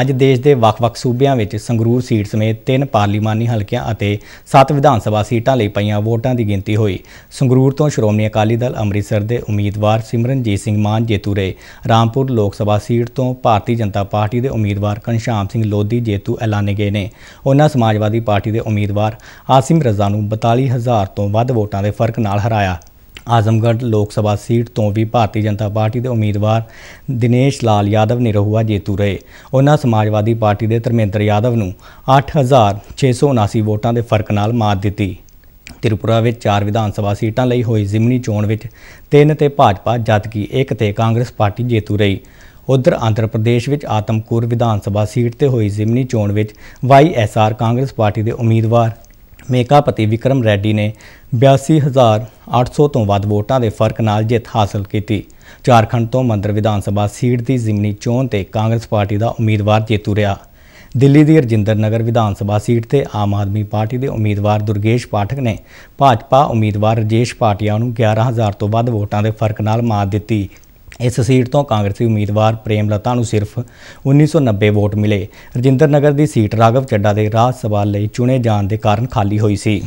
ਅੱਜ ਦੇਸ਼ ਦੇ ਵੱਖ-ਵੱਖ ਸੂਬਿਆਂ ਵਿੱਚ ਸੰਗਰੂਰ ਸੀਟ ਸਮੇਤ ਤਿੰਨ ਪਾਰਲੀਮਾਨੀ ਹਲਕਿਆਂ ਅਤੇ ਸੱਤ ਵਿਧਾਨ ਸਭਾ ਸੀਟਾਂ ਲਈ ਪਈਆਂ ਵੋਟਾਂ ਦੀ ਗਿਣਤੀ ਹੋਈ ਸੰਗਰੂਰ ਤੋਂ ਸ਼੍ਰੋਮਣੀ ਅਕਾਲੀ ਦਲ ਅੰਮ੍ਰਿਤਸਰ ਦੇ ਉਮੀਦਵਾਰ ਸਿਮਰਨਜੀਤ ਸਿੰਘ ਮਾਨ ਜੇਤੂ ਰਹੇ ਰਾਮਪੁਰ ਲੋਕ ਸਭਾ ਸੀਟ ਤੋਂ ਭਾਰਤੀ ਜਨਤਾ ਪਾਰਟੀ ਦੇ ਉਮੀਦਵਾਰ ਕਨਸ਼ਾਮ ਸਿੰਘ ਲੋਧੀ ਜੇਤੂ ਐਲਾਨੇ ਗਏ ਨੇ ਉਹਨਾਂ ਸਮਾਜਵਾਦੀ ਪਾਰਟੀ ਦੇ ਉਮੀਦਵਾਰ ਆਸਿਮ ਰਜ਼ਾ ਨੂੰ 42000 ਤੋਂ ਵੱਧ ਵੋਟਾਂ ਦੇ ਫਰਕ ਨਾਲ ਹਰਾਇਆ ਆਜ਼ਮਗੜ੍ਹ ਲੋਕ ਸਭਾ ਸੀਟ ਤੋਂ ਵੀ ਭਾਰਤੀ ਜਨਤਾ ਪਾਰਟੀ ਦੇ ਉਮੀਦਵਾਰ ਦਿਨੇਸ਼ ਲਾਲ ਯਾਦਵ ਨਿਰਹੁਆ ਜੇਤੂ ਰਹੇ ਉਹਨਾਂ ਸਮਾਜਵਾਦੀ ਪਾਰਟੀ ਦੇ ਧਰਮੇਂਦਰ ਯਾਦਵ ਨੂੰ 8679 ਵੋਟਾਂ ਦੇ ਫਰਕ ਨਾਲ ਮਾਤ ਦਿੱਤੀ ਤ੍ਰਿਪੁਰਾ ਵਿੱਚ ਚਾਰ ਵਿਧਾਨ ਸਭਾ ਸੀਟਾਂ ਲਈ ਹੋਈ ਜ਼ਿਮਨੀ ਚੋਣ ਵਿੱਚ ਤਿੰਨ ਤੇ ਭਾਜਪਾ ਜਦਕਿ ਇੱਕ ਤੇ ਕਾਂਗਰਸ ਪਾਰਟੀ ਜੇਤੂ ਰਹੀ ਉਧਰ ਆਂਧਰ ਪ੍ਰਦੇਸ਼ ਵਿੱਚ ਆਤਮਕੂਰ ਵਿਧਾਨ ਸਭਾ ਸੀਟ ਤੇ ਹੋਈ ਜ਼ਿਮਨੀ ਚੋਣ ਵਿੱਚ ਵਾਈਐਸਆਰ ਕਾਂਗਰਸ ਪਾਰਟੀ ਦੇ ਉਮੀਦਵਾਰ ਮੇਕਾਪਤੀ ਵਿਕਰਮ ਰੈੱਡੀ ਨੇ 82800 ਤੋਂ ਵੱਧ ਵੋਟਾਂ ਦੇ ਫਰਕ ਨਾਲ ਜਿੱਤ ਹਾਸਲ ਕੀਤੀ ਝਾਰਖੰਡ ਤੋਂ ਮੰਦਰ ਵਿਧਾਨ ਸਭਾ ਸੀਟ ਦੀ ਜ਼ਿਮਨੀ ਚੋਣ ਤੇ ਕਾਂਗਰਸ ਪਾਰਟੀ ਦਾ ਉਮੀਦਵਾਰ ਜੇਤੂ ਰਿਹਾ ਦਿੱਲੀ ਦੀ ਰਜਿੰਦਰ ਨਗਰ ਵਿਧਾਨ ਸਭਾ ਸੀਟ ਤੇ ਆਮ ਆਦਮੀ ਪਾਰਟੀ ਦੇ ਉਮੀਦਵਾਰ ਦੁਰਗੇਸ਼ ਪਾਠਕ ਨੇ ਭਾਜਪਾ ਉਮੀਦਵਾਰ ਰਜੇਸ਼ ਪਾਟਿਆ ਨੂੰ 11000 ਤੋਂ ਵੱਧ ਵੋਟਾਂ ਦੇ ਫਰਕ ਨਾਲ ਮਾਤ ਦਿੱਤੀ ਇਸ ਸੀਟ ਤੋਂ ਕਾਂਗਰਸੀ ਉਮੀਦਵਾਰ ਪ੍ਰੇਮ ਲਤਾ ਨੂੰ ਸਿਰਫ 1990 ਵੋਟ ਮਿਲੇ ਰਜਿੰਦਰ ਨਗਰ ਦੀ ਸੀਟ ਰਾਗਵ ਚੱਡਾ ਦੇ ਰਾਜ ਸਭਾ ਲਈ ਚੁਣੇ ਜਾਣ ਦੇ ਕਾਰਨ ਖਾਲੀ ਹੋਈ ਸੀ